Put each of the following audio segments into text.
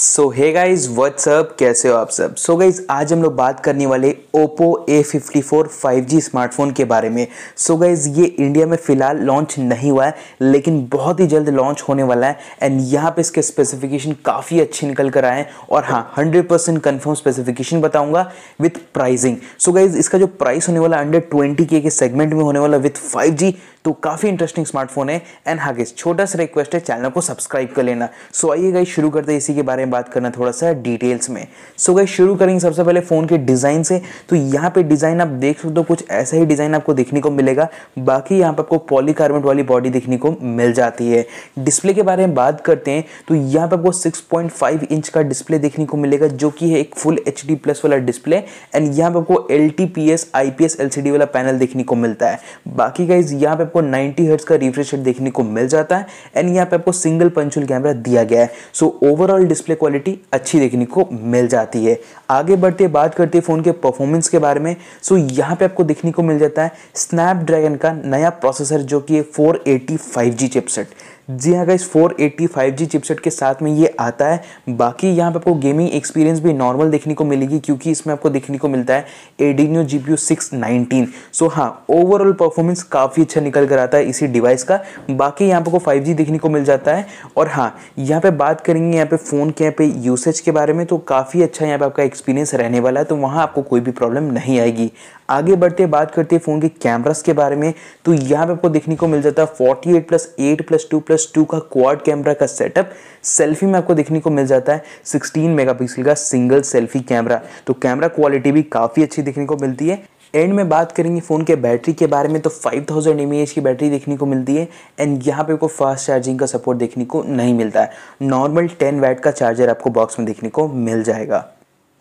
सो hey guys what's up कैसे हो आप सब सो so गाइज आज हम लोग बात करने वाले Oppo A fifty four five G smartphone के बारे में सो so गाइज ये इंडिया में फ़िलहाल लॉन्च नहीं हुआ है लेकिन बहुत ही जल्द लॉन्च होने वाला है एंड यहाँ पे इसके स्पेसिफिकेशन काफ़ी अच्छे निकल कर आए हैं और हाँ हंड्रेड परसेंट कन्फर्म स्पेसिफिकेशन बताऊँगा विथ प्राइजिंग सो गाइज इसका जो प्राइस होने वाला अंडर ट्वेंटी के सेगमेंट में होने वाला विथ फाइव जी तो काफ़ी इंटरेस्टिंग स्मार्टफोन है एंड हाँ छोटा सा रिक्वेस्ट है चैनल को सब्सक्राइब कर लेना सो आइए गई शुरू करते हैं इसी के बारे में बात करना थोड़ा सा डिटेल्स में सो गई शुरू करेंगे सबसे पहले फ़ोन के डिज़ाइन से तो यहाँ पे डिज़ाइन आप देख सकते हो कुछ ऐसा ही डिज़ाइन आपको देखने को मिलेगा बाकी यहाँ पर आपको पॉलीकार्बोनेट वाली बॉडी देखने को मिल जाती है डिस्प्ले के बारे में बात करते हैं तो यहाँ पर आपको फाइव इंच का डिस्प्ले देखने को मिलेगा जो कि है एक फुल एच प्लस वाला डिस्प्ले एंड यहाँ पर आपको L T P S I वाला पैनल देखने को मिलता है बाकी गाइज यहाँ पर आपको 90 हर्ट्स का रिफ्रेश रेट देखने को मिल जाता है एंड यहाँ पे आपको सिंगल पंचुअल कैमरा दिया गया है सो ओवरऑल डिस्प्ले क्वालिटी अच्छी देखने को मिल जाती है आगे बढ़ते बात करते हैं फ़ोन के परफॉर्मेंस के बारे में सो यहाँ पे आपको देखने को मिल जाता है स्नैपड्रैगन का नया प्रोसेसर जो कि फोर एटी चिपसेट जी हाँ गाइस जी चिपसेट के साथ में ये आता है बाकी यहाँ पे आपको गेमिंग एक्सपीरियंस भी नॉर्मल देखने को मिलेगी क्योंकि इसमें आपको देखने को मिलता है Adreno G P six nineteen so हाँ ओवरऑल परफॉर्मेंस काफ़ी अच्छा निकल कर आता है इसी डिवाइस का बाकी यहाँ पे आपको 5G देखने को मिल जाता है और हाँ यहाँ पे बात करेंगे यहाँ पे फ़ोन के यहाँ पे यूसेज के बारे में तो काफ़ी अच्छा यहाँ पे आपका एक्सपीरियंस रहने वाला है तो वहाँ आपको कोई भी प्रॉब्लम नहीं आएगी आगे बढ़ते बात करते हैं फ़ोन के कैमरास के बारे में तो यहाँ पे आपको देखने को मिल जाता है forty eight plus eight plus two plus plus two का क्वाड कैमरा का सेटअप सेल्फी में आपको देखने को मिल जाता है 16 मेगापिक्सल का सिंगल सेल्फी कैमरा तो कैमरा क्वालिटी भी काफ़ी अच्छी देखने को मिलती है एंड में बात करेंगे फ़ोन के बैटरी के बारे में तो 5000 थाउजेंड की बैटरी देखने को मिलती है एंड यहाँ पे आपको फास्ट चार्जिंग का सपोर्ट देखने को नहीं मिलता है नॉर्मल 10 वैट का चार्जर आपको बॉक्स में देखने को मिल जाएगा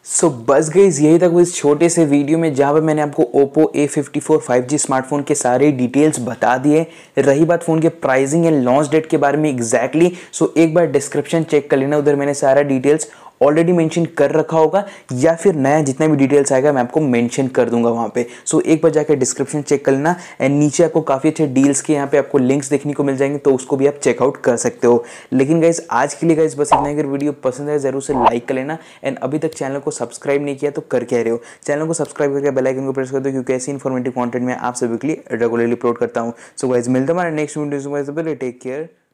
सो so, बस गई यही तक वो इस छोटे से वीडियो में जहाँ पर मैंने आपको ओप्पो A54 5G स्मार्टफोन के सारे डिटेल्स बता दिए रही बात फ़ोन के प्राइसिंग एंड लॉन्च डेट के बारे में एग्जैक्टली exactly, सो so एक बार डिस्क्रिप्शन चेक कर लेना उधर मैंने सारा डिटेल्स ऑलरेडी मेंशन कर रखा होगा या फिर नया जितना भी डिटेल्स आएगा मैं आपको मेंशन कर दूंगा वहाँ पे सो so, एक बार जाकर डिस्क्रिप्शन चेक कर लेना एंड नीचे आपको काफ़ी अच्छे डील्स के यहाँ पे आपको लिंक्स देखने को मिल जाएंगे तो उसको भी आप चेकआउट कर सकते हो लेकिन गाइज आज के लिए गाइज बस इतना अगर वीडियो पसंद है ज़रूर से लाइक कर लेना एंड अभी तक चैनल को सब्सक्राइब नहीं किया तो कर कह रहे हो चैनल को सब्सक्राइब करके बेलाइकन को प्रेस कर दो क्योंकि ऐसे इन्फॉर्मेटिव कॉन्टेंट मैं आप सभी के लिए रेगुलरली अपलोड करता हूँ सो गाइज मिलते हमारे नेक्स्ट वीडियो टेक केयर